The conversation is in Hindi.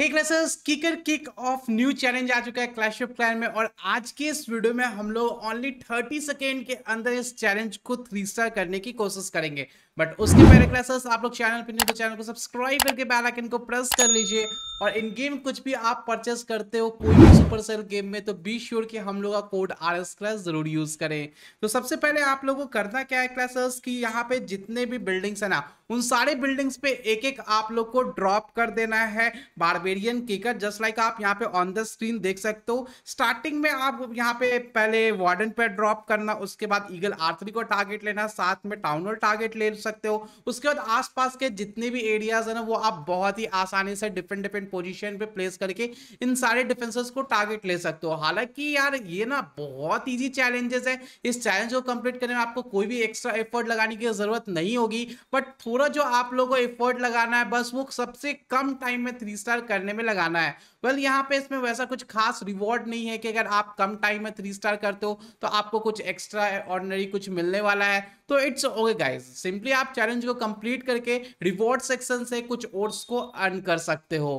हे clashers kicker kick off new challenge आ चुका है क्लैश ऑफ क्लैन में और आज के इस वीडियो में हम लोग ओनली 30 सेकेंड के अंदर इस चैलेंज को थ्री स्टार करने की कोशिश करेंगे बट उसके पहले क्लासेस आप लोग चैनल पर नहीं तो चैनल को सब्सक्राइब करके बेल आइकन को प्रेस कर लीजिए और इन गेम कुछ भी आप परचेस करते हो कोई भी सुपर सेल गेम में तो बी श्योर कि हम लोग का कोड आर एस क्लास जरूर यूज करें तो सबसे पहले आप लोगों को करना क्या है क्लासेस कि यहाँ पे जितने भी बिल्डिंग्स है ना उन सारे बिल्डिंग्स पे एक एक आप लोग को ड्रॉप कर देना है बारबेरियन कीकर जस्ट लाइक आप यहाँ पे ऑन द स्क्रीन देख सकते हो स्टार्टिंग में आप यहाँ पे पहले वार्डन पे ड्रॉप करना उसके बाद ईगल आर्थरी को टारगेट लेना साथ में टाउनर टारगेट ले सकते हो उसके बाद आसपास के जितने भी एरियाज है ना वो आप बहुत ही आसानी से डिफरेंट डिफरेंट डिफरेंट पोजीशन पे प्लेस करके इन सारे डिफेंसर्स को टारगेट ले सकते हो हालांकि यार ये ना बहुत ईजी चैलेंजेस है इस चैलेंज को कंप्लीट करने में आपको कोई भी एक्स्ट्रा एफर्ट लगाने की जरूरत नहीं होगी बट थोड़ा जो आप लोगों को एफर्ट लगाना है बस वो सबसे कम टाइम में थ्री स्टार करने में लगाना है वेल well, यहाँ पे इसमें वैसा कुछ खास रिवॉर्ड नहीं है कि अगर आप कम टाइम में थ्री स्टार करते हो तो आपको कुछ एक्स्ट्रा ऑर्डनरी कुछ मिलने वाला है तो इट्स ओके गाइस सिंपली आप चैलेंज को कंप्लीट करके रिवॉर्ड सेक्शन से कुछ और को अर्न कर सकते हो